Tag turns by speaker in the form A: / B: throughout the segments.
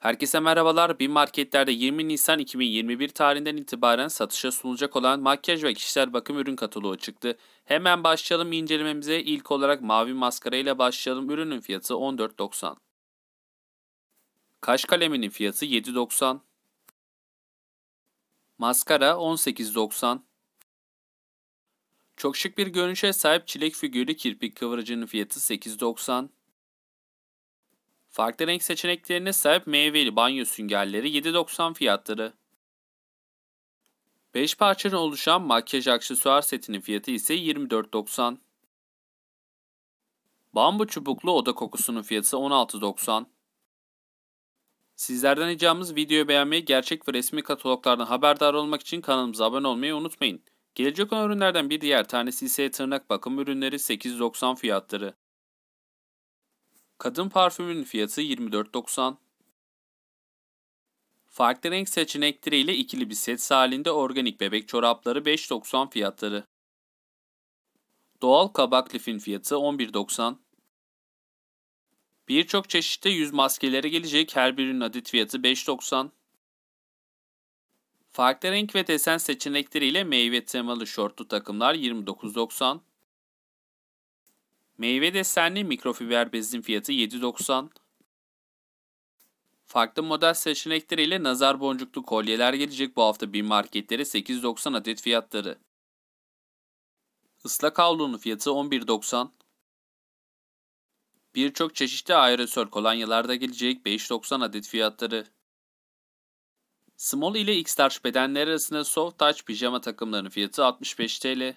A: Herkese merhabalar. Bin marketlerde 20 Nisan 2021 tarihinden itibaren satışa sunulacak olan makyaj ve kişisel bakım ürün kataloğu çıktı. Hemen başlayalım incelememize. İlk olarak mavi maskara ile başlayalım. Ürünün fiyatı 14.90. Kaş kaleminin fiyatı 7.90. Maskara 18.90. Çok şık bir görünüşe sahip çilek figürlü kirpik kıvırcının fiyatı 8.90. Farklı renk seçeneklerine sahip meyveli banyo süngerleri 7.90 fiyatları. 5 parçadan oluşan makyaj aksesuar setinin fiyatı ise 24.90. Bambu çubuklu oda kokusunun fiyatı 16.90. Sizlerden ricamız videoyu beğenmeyi, gerçek ve resmi kataloglardan haberdar olmak için kanalımıza abone olmayı unutmayın. Gelecek olan ürünlerden bir diğer tanesi ise tırnak bakım ürünleri 8.90 fiyatları. Kadın parfümünün fiyatı 24.90. Farklı renk seçenekleriyle ikili bir set halinde organik bebek çorapları 5.90 fiyatları. Doğal kabak lifin fiyatı 11.90. Birçok çeşitte yüz maskeleri gelecek her birinin adet fiyatı 5.90. Farklı renk ve desen seçenekleriyle meyve temalı şortlu takımlar 29.90. Meyve desenli mikrofiber bezin fiyatı 7.90. Farklı model seçenekleriyle nazar boncuklu kolyeler gelecek bu hafta bir marketlere 8.90 adet fiyatları. Islak havlunun fiyatı 11.90. Birçok çeşitli aerosol kolonyalarda gelecek 5.90 adet fiyatları. Small ile X-Large bedenler arasında soft touch pijama takımlarının fiyatı 65 TL.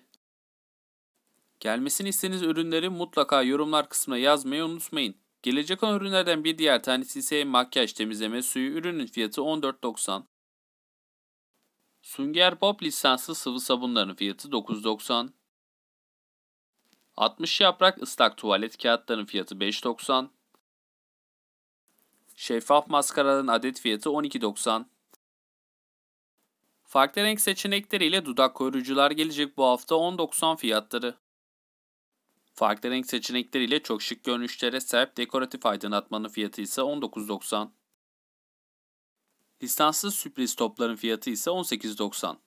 A: Gelmesini istediğiniz ürünleri mutlaka yorumlar kısmına yazmayı unutmayın. Gelecek olan ürünlerden bir diğer tanesi ise makyaj temizleme suyu ürünün fiyatı 14.90. Sünger Pop lisanslı sıvı sabunların fiyatı 9.90. 60 yaprak ıslak tuvalet kağıtlarının fiyatı 5.90. Şeffaf maskaraların adet fiyatı 12.90. Farklı renk seçenekleriyle dudak koruyucular gelecek bu hafta 10.90 fiyatları. Farklı renk seçenekleriyle çok şık görünüşlere sahip dekoratif aydınlatmanın fiyatı ise 19.90. Lisanssız sürpriz topların fiyatı ise 18.90.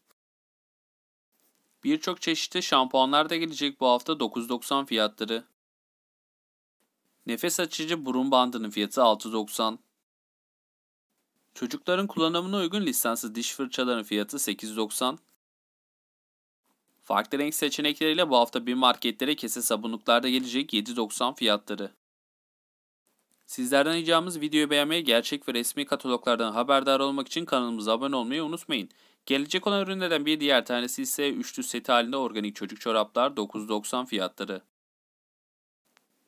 A: Birçok çeşitli şampuanlar da gelecek bu hafta 9.90 fiyatları. Nefes açıcı burun bandının fiyatı 6.90. Çocukların kullanımına uygun lisanssız diş fırçaların fiyatı 8.90. Farklı renk seçenekleriyle bu hafta bir marketlere kese sabunluklarda gelecek 7.90 fiyatları. Sizlerden ricamız videoyu beğenmeyi, gerçek ve resmi kataloglardan haberdar olmak için kanalımıza abone olmayı unutmayın. Gelecek olan ürünlerden bir diğer tanesi ise üçlü seti halinde organik çocuk çoraplar 9.90 fiyatları.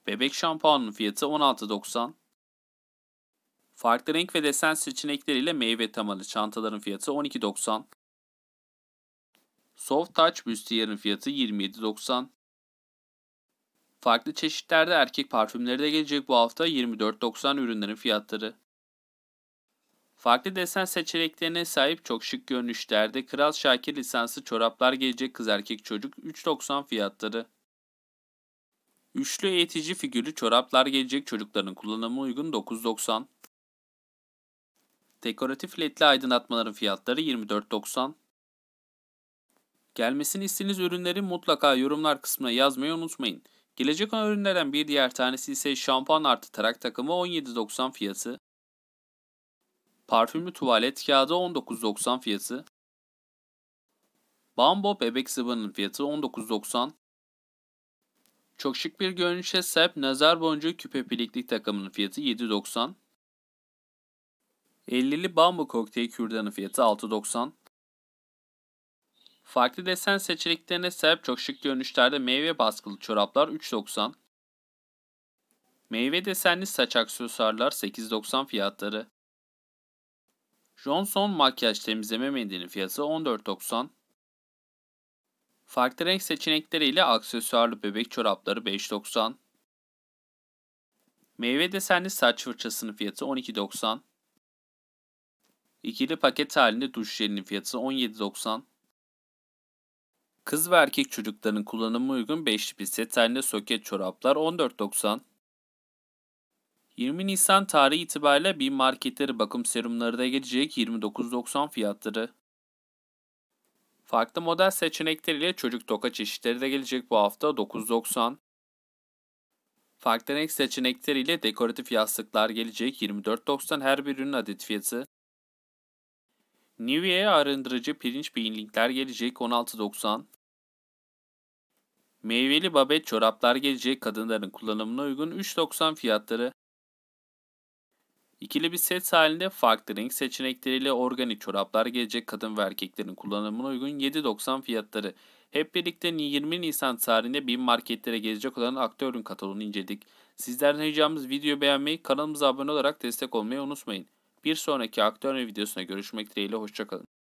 A: Bebek şampuanının fiyatı 16.90. Farklı renk ve desen seçenekleriyle meyve temalı çantaların fiyatı 12.90. Soft Touch büstiyer'in fiyatı 27.90. Farklı çeşitlerde erkek parfümleri de gelecek bu hafta 24.90 ürünlerin fiyatları. Farklı desen seçeneklerine sahip çok şık görünüşlerde Kral Şakir lisanslı çoraplar gelecek kız erkek çocuk 3.90 fiyatları. Üçlü eğitici figürlü çoraplar gelecek çocukların kullanımı uygun 9.90. Dekoratif ledli aydınlatmaların fiyatları 24.90. Gelmesini istediğiniz ürünleri mutlaka yorumlar kısmına yazmayı unutmayın. Gelecek olan ürünlerden bir diğer tanesi ise şampuan artı tarak takımı 17.90 fiyatı. Parfümlü tuvalet kağıdı 19.90 fiyatı. Bambo bebek zıbının fiyatı 19.90. Çok şık bir görünüşe sahip nazar boncuğu küpe piliklik takımının fiyatı 7.90. 50'li bambu kokteyl kürdanı fiyatı 6.90. Farklı desen seçeneklerine sahip çok şık görünüşlerde meyve baskılı çoraplar 3.90, meyve desenli saç aksesuarlar 8.90 fiyatları, Johnson makyaj temizleme mendilinin fiyatı 14.90, farklı renk seçenekleriyle aksesuarlı bebek çorapları 5.90, meyve desenli saç fırçasının fiyatı 12.90, İkili paket halinde duş jelinin fiyatı 17.90, Kız ve erkek çocukların kullanımı uygun beşli bir set halinde soket çoraplar 14.90. 20 Nisan tarihi itibariyle bir marketleri bakım serumları da gelecek 29.90 fiyatları. Farklı model seçenekleriyle çocuk toka çeşitleri de gelecek bu hafta 9.90. Farklı renk seçenekleriyle dekoratif yastıklar gelecek 24.90 her bir ürün adet fiyatı. Nivea'ya arındırıcı pirinç beyin linkler gelecek 16.90. Meyveli babet çoraplar gelecek kadınların kullanımına uygun 3.90 fiyatları. İkili bir set halinde farklı renk seçenekleriyle organik çoraplar gelecek kadın ve erkeklerin kullanımına uygun 7.90 fiyatları. Hep birlikte 20 Nisan tarihinde bin marketlere gelecek olan aktörün kataloğunu inceledik. Sizlerden ricamız video beğenmeyi, kanalımıza abone olarak destek olmayı unutmayın. Bir sonraki aktörün videosuna görüşmek dileğiyle hoşçakalın.